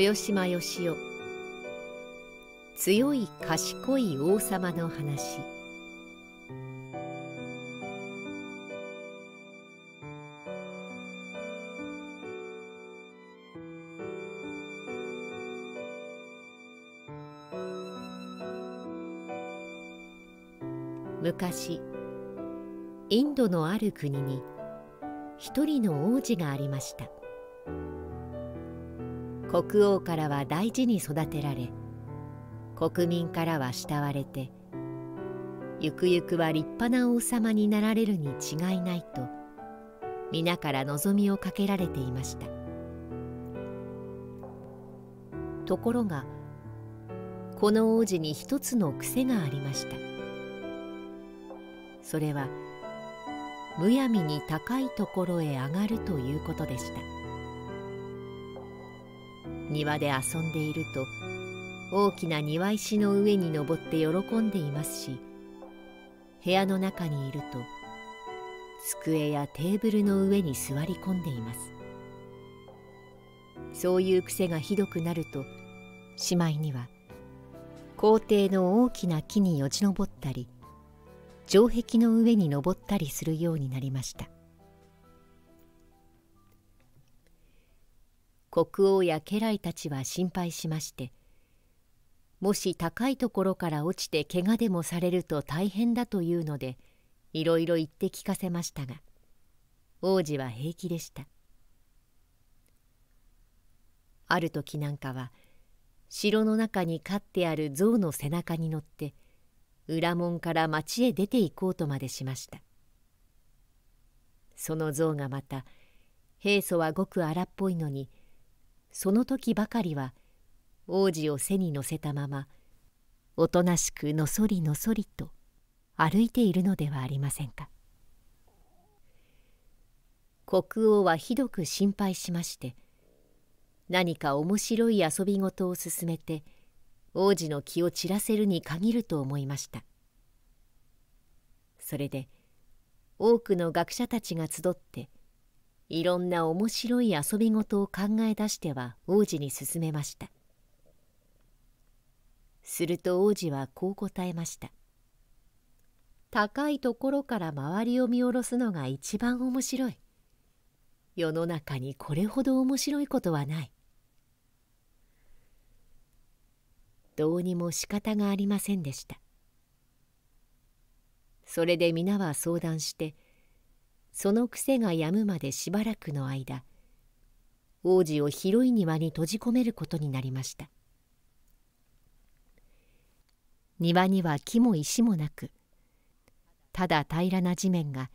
豊島義雄強い賢い王様の話昔インドのある国に一人の王子がありました国王からは大事に育てられ国民からは慕われてゆくゆくは立派な王様になられるに違いないと皆から望みをかけられていましたところがこの王子に一つの癖がありましたそれはむやみに高いところへ上がるということでした庭で遊んでいると大きな庭石の上に登って喜んでいますし部屋の中にいると机やテーブルの上に座り込んでいますそういう癖がひどくなるとしまいには校庭の大きな木によじ登ったり城壁の上に登ったりするようになりました国王や家来たちは心配しましてもし高いところから落ちて怪我でもされると大変だというのでいろいろ言って聞かせましたが王子は平気でしたある時なんかは城の中に飼ってある象の背中に乗って裏門から町へ出て行こうとまでしましたその象がまた平素はごく荒っぽいのにその時ばかりは王子を背に乗せたままおとなしくのそりのそりと歩いているのではありませんか国王はひどく心配しまして何か面白い遊び事を進めて王子の気を散らせるに限ると思いましたそれで多くの学者たちが集って「いろんな面白い遊び事を考え出しては王子に勧めましたすると王子はこう答えました高いところから周りを見下ろすのが一番面白い世の中にこれほど面白いことはないどうにも仕方がありませんでしたそれで皆は相談してその癖がやむまでしばらくの間王子を広い庭に閉じ込めることになりました庭には木も石もなくただ平らな地面が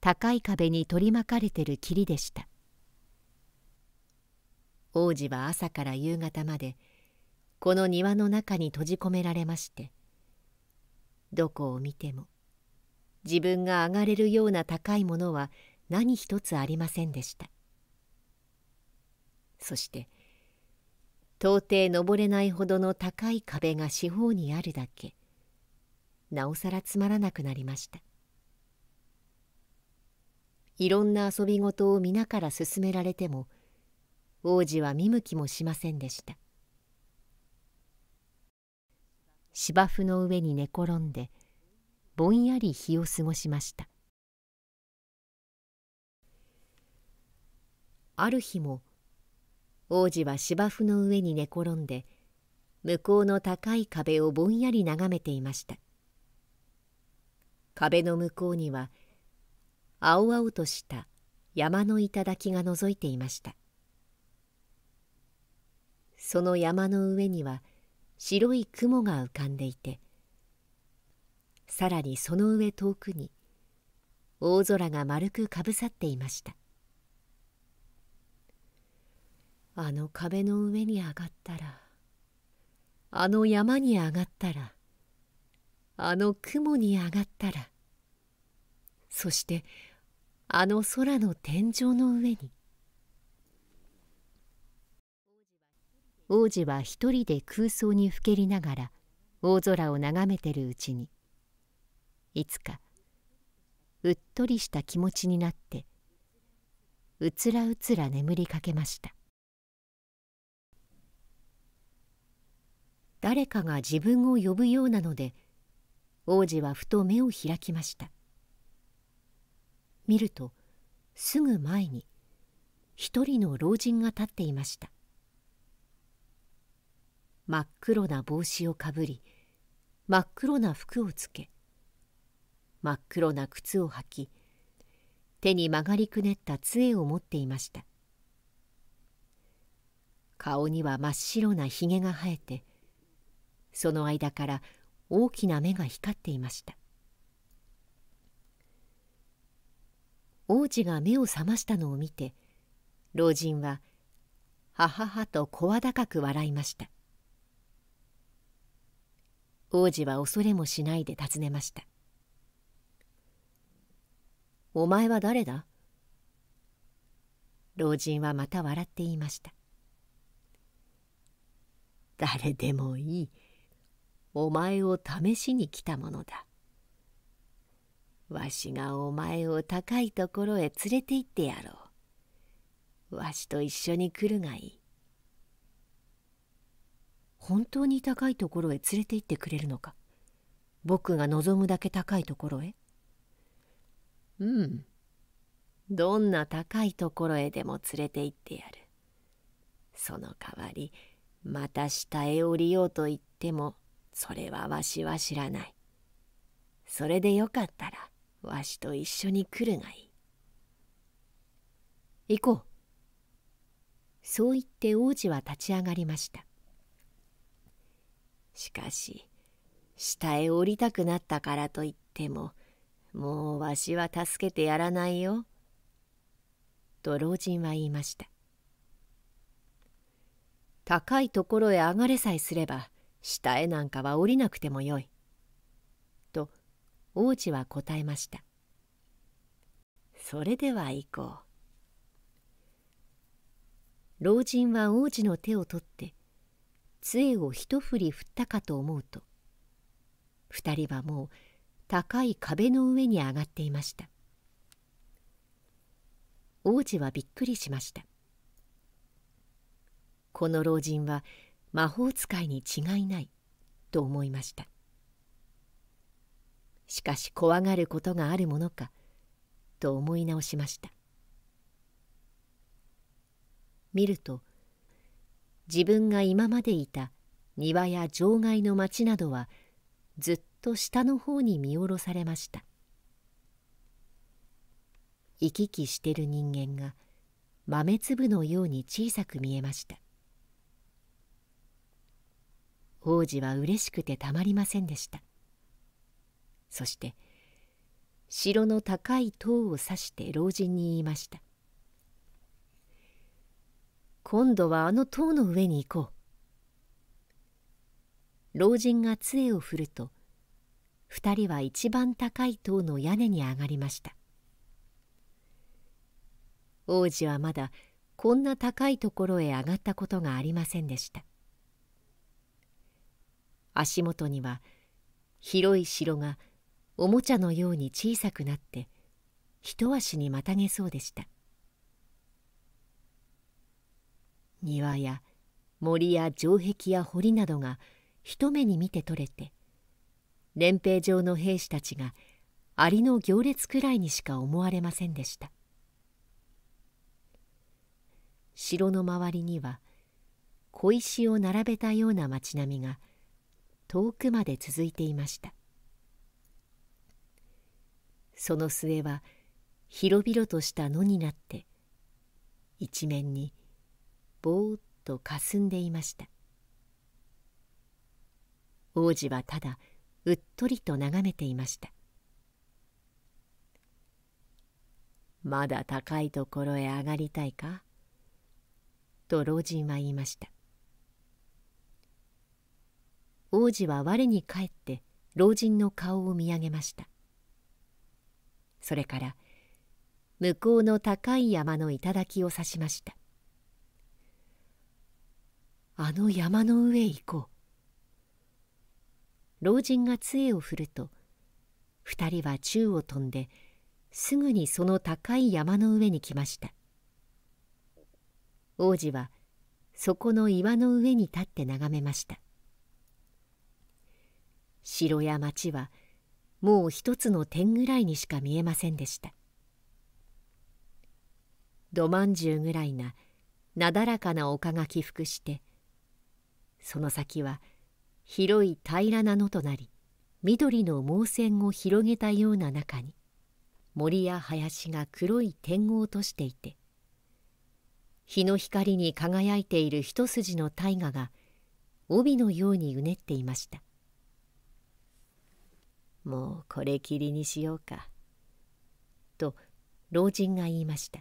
高い壁に取り巻かれてる霧でした王子は朝から夕方までこの庭の中に閉じ込められましてどこを見ても「自分が上がれるような高いものは何一つありませんでしたそして到底登れないほどの高い壁が四方にあるだけなおさらつまらなくなりましたいろんな遊び事を皆から勧められても王子は見向きもしませんでした芝生の上に寝転んでぼんやり日を過ごしましたある日も王子は芝生の上に寝転んで向こうの高い壁をぼんやり眺めていました壁の向こうには青々とした山の頂が覗いていましたその山の上には白い雲が浮かんでいてさらにその上遠くに大空が丸くかぶさっていましたあの壁の上に上がったらあの山に上がったらあの雲に上がったらそしてあの空の天井の上に王子は一人で空想にふけりながら大空を眺めてるうちにいつかうっとりした気持ちになってうつらうつら眠りかけました誰かが自分を呼ぶようなので王子はふと目を開きました見るとすぐ前に一人の老人が立っていました真っ黒な帽子をかぶり真っ黒な服をつけ真っ黒な靴を履き手に曲がりくねった杖を持っていました顔には真っ白なひげが生えてその間から大きな目が光っていました王子が目を覚ましたのを見て老人ははははと声高く笑いました王子は恐れもしないで尋ねましたお前は誰だ老人はまた笑って言いました誰でもいいお前を試しに来たものだわしがお前を高いところへ連れて行ってやろうわしと一緒に来るがいい本当に高いところへ連れて行ってくれるのか僕が望むだけ高いところへうんどんな高いところへでも連れて行ってやるその代わりまた下へ降りようと言ってもそれはわしは知らないそれでよかったらわしと一緒に来るがいい行こうそう言って王子は立ち上がりましたしかし下へ降りたくなったからといってももうわしは助けてやらないよ。と老人は言いました。高いところへ上がれさえすれば下へなんかは降りなくてもよい。と王子は答えました。それでは行こう。老人は王子の手を取って杖を一振り振ったかと思うと二人はもう高い壁の上に上がっていました王子はびっくりしましたこの老人は魔法使いに違いないと思いましたしかし怖がることがあるものかと思い直しました見ると自分が今までいた庭や場外の町などはずっと下の方に見下ろされました行き来してる人間が豆粒のように小さく見えました王子は嬉しくてたまりませんでしたそして城の高い塔を指して老人に言いました今度はあの塔の上に行こう老人が杖を振ると二人は一番高い塔の屋根に上がりました王子はまだこんな高いところへ上がったことがありませんでした足元には広い城がおもちゃのように小さくなって一足にまたげそうでした庭や森や城壁や堀などが一目に見て取れて年兵上の兵士たちがアリの行列くらいにしか思われませんでした城の周りには小石を並べたような町並みが遠くまで続いていましたその末は広々とした野になって一面にぼーっとかすんでいました王子はただうっとりと眺めていましたまだ高いところへ上がりたいかと老人は言いました王子は我に返って老人の顔を見上げましたそれから向こうの高い山の頂を指しましたあの山の上へ行こう老人が杖を振ると二人は宙を飛んですぐにその高い山の上に来ました王子はそこの岩の上に立って眺めました城や町はもう一つの点ぐらいにしか見えませんでしたどまんじゅうぐらいななだらかな丘が起伏してその先は広い平らなのとなり緑の毛線を広げたような中に森や林が黒い天を落としていて日の光に輝いている一筋の大河が帯のようにうねっていました「もうこれきりにしようか」と老人が言いました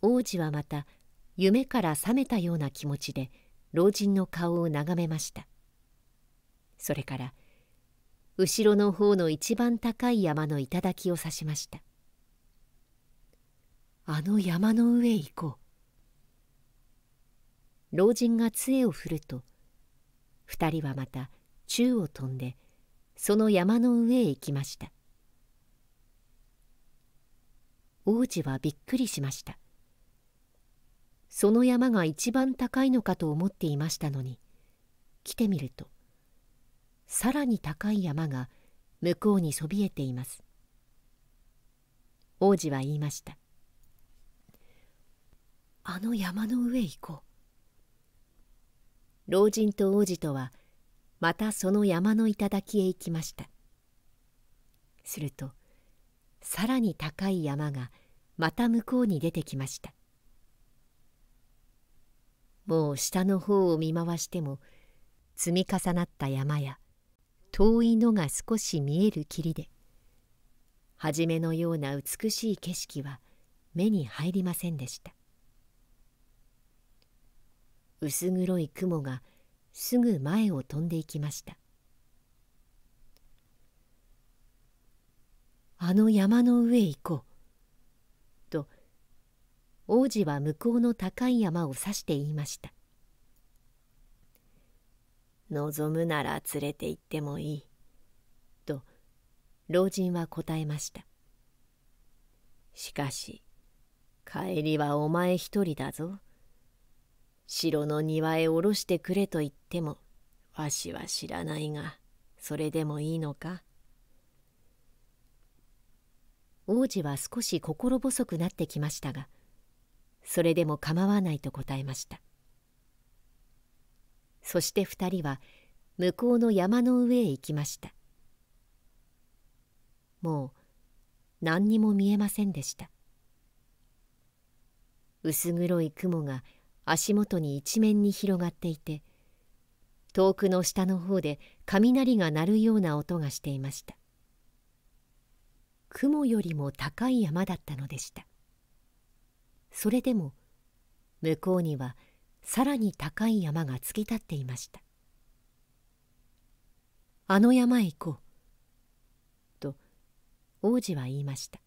王子はまた夢から覚めたような気持ちで「老人の顔を眺めましたそれから後ろの方の一番高い山の頂を指しましたあの山の上へ行こう老人が杖を振ると二人はまた宙を飛んでその山の上へ行きました王子はびっくりしましたその山が一番高いのかと思っていましたのに来てみるとさらに高い山が向こうにそびえています王子は言いましたあの山の上へ行こう老人と王子とはまたその山の頂へ行きましたするとさらに高い山がまた向こうに出てきましたもう下の方を見回しても積み重なった山や遠いのが少し見える霧で初めのような美しい景色は目に入りませんでした薄黒い雲がすぐ前を飛んでいきましたあの山の上へ行こう王子は向こうの高い山を指して言いました望むなら連れて行ってもいいと老人は答えましたしかし帰りはお前一人だぞ城の庭へ下ろしてくれと言ってもわしは知らないがそれでもいいのか王子は少し心細くなってきましたがそれでも構わないと答えましたそして二人は向こうの山の上へ行きましたもう何にも見えませんでした薄黒い雲が足元に一面に広がっていて遠くの下の方で雷が鳴るような音がしていました雲よりも高い山だったのでしたそれでも向こうにはさらに高い山が突き立っていました「あの山へ行こう」と王子は言いました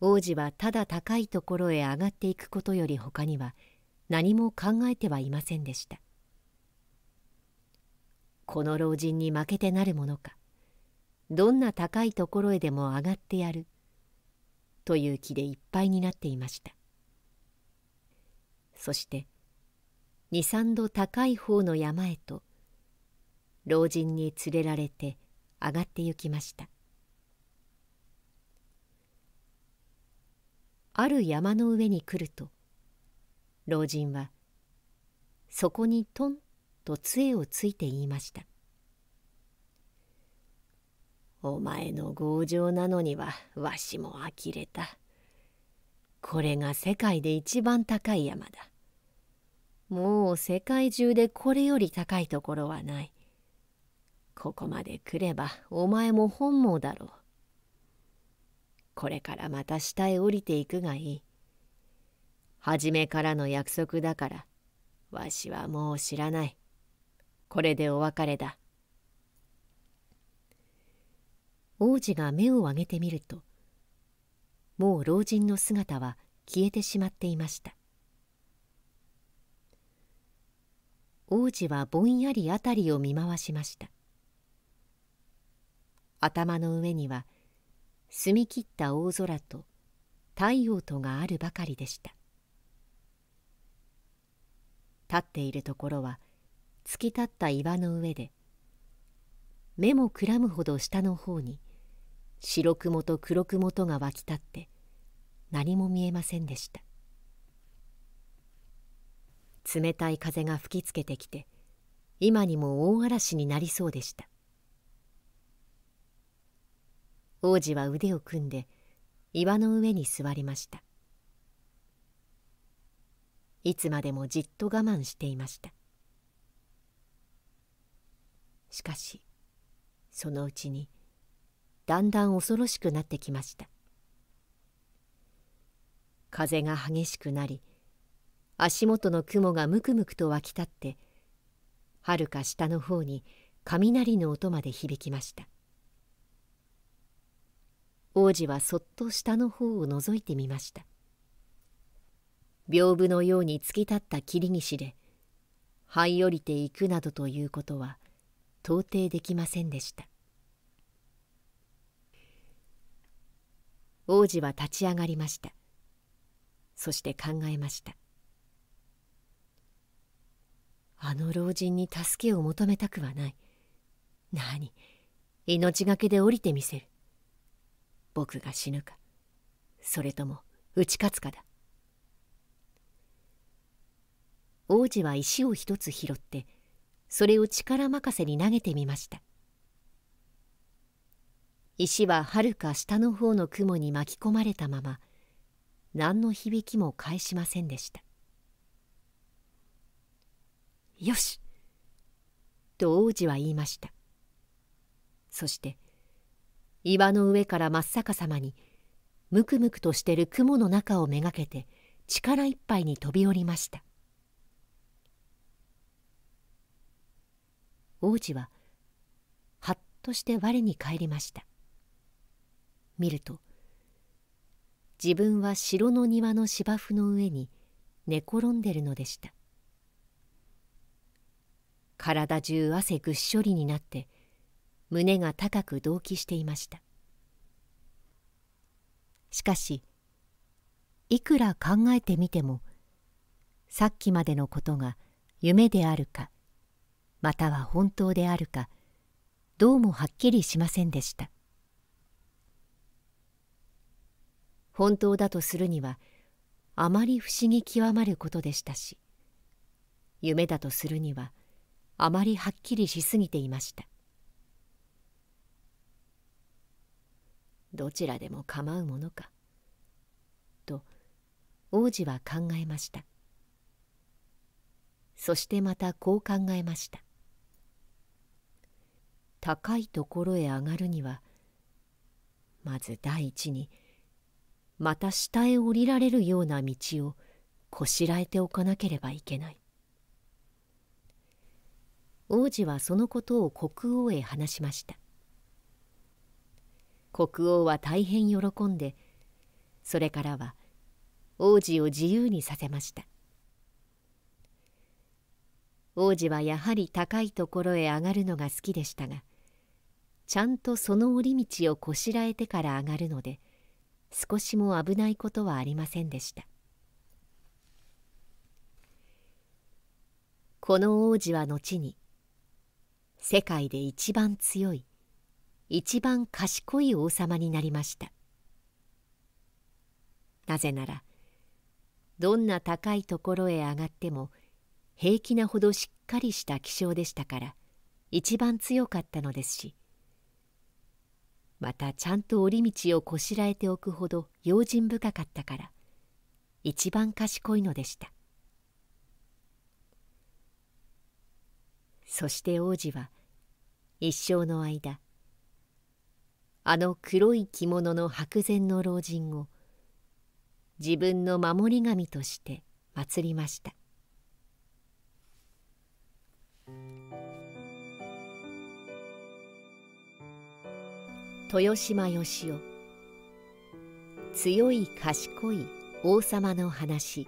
王子はただ高いところへ上がっていくことよりほかには何も考えてはいませんでしたこの老人に負けてなるものかどんな高いところへでも上がってやるという気でいっぱいになっていましたそして二三度高い方の山へと老人に連れられて上がってゆきましたある山の上に来ると老人はそこにトンと杖をついて言いましたお前の強情なのにはわしも呆れた。これが世界で一番高い山だ。もう世界中でこれより高いところはない。ここまで来ればお前も本望だろう。これからまた下へ降りていくがいい。初めからの約束だから、わしはもう知らない。これでお別れだ。王子が目を上げてみるともう老人の姿は消えてしまっていました王子はぼんやり辺りを見回しました頭の上には澄み切った大空と太陽とがあるばかりでした立っているところは突き立った岩の上で目もくらむほど下の方に白雲と黒雲とが湧き立って何も見えませんでした冷たい風が吹きつけてきて今にも大嵐になりそうでした王子は腕を組んで岩の上に座りましたいつまでもじっと我慢していましたしかしそのうちに「だんだん恐ろしくなってきました風が激しくなり足元の雲がむくむくと湧き立ってはるか下の方に雷の音まで響きました王子はそっと下の方を覗いてみました屏風のように突き立った霧岸で這い降りていくなどということは到底できませんでした王子は立ち上がりましたそして考えましたあの老人に助けを求めたくはない何命がけで降りてみせる僕が死ぬかそれとも打ち勝つかだ王子は石を一つ拾ってそれを力任せに投げてみました石ははるか下の方の雲に巻き込まれたまま何の響きも返しませんでした「よし!」と王子は言いましたそして岩の上から真っ逆さまにむくむくとしてる雲の中をめがけて力いっぱいに飛び降りました王子ははっとして我に返りました見ると自分は城の庭の芝生の上に寝転んでるのでした体中汗ぐっしょりになって胸が高く動悸していましたしかしいくら考えてみてもさっきまでのことが夢であるかまたは本当であるかどうもはっきりしませんでした本当だとするにはあまり不思議極まることでしたし夢だとするにはあまりはっきりしすぎていましたどちらでも構うものかと王子は考えましたそしてまたこう考えました高いところへ上がるにはまず第一にまた下へ降りられるような道をこしらえておかなければいけない王子はそのことを国王へ話しました国王は大変喜んでそれからは王子を自由にさせました王子はやはり高いところへ上がるのが好きでしたがちゃんとその折り道をこしらえてから上がるので少しも危ないことはありませんでしたこの王子は後に世界で一番強い一番賢い王様になりましたなぜならどんな高いところへ上がっても平気なほどしっかりした気性でしたから一番強かったのですしまたちゃんと折り道をこしらえておくほど用心深かったから一番賢いのでしたそして王子は一生の間あの黒い着物の白善の老人を自分の守り神として祭りました豊島よしお強い賢い王様の話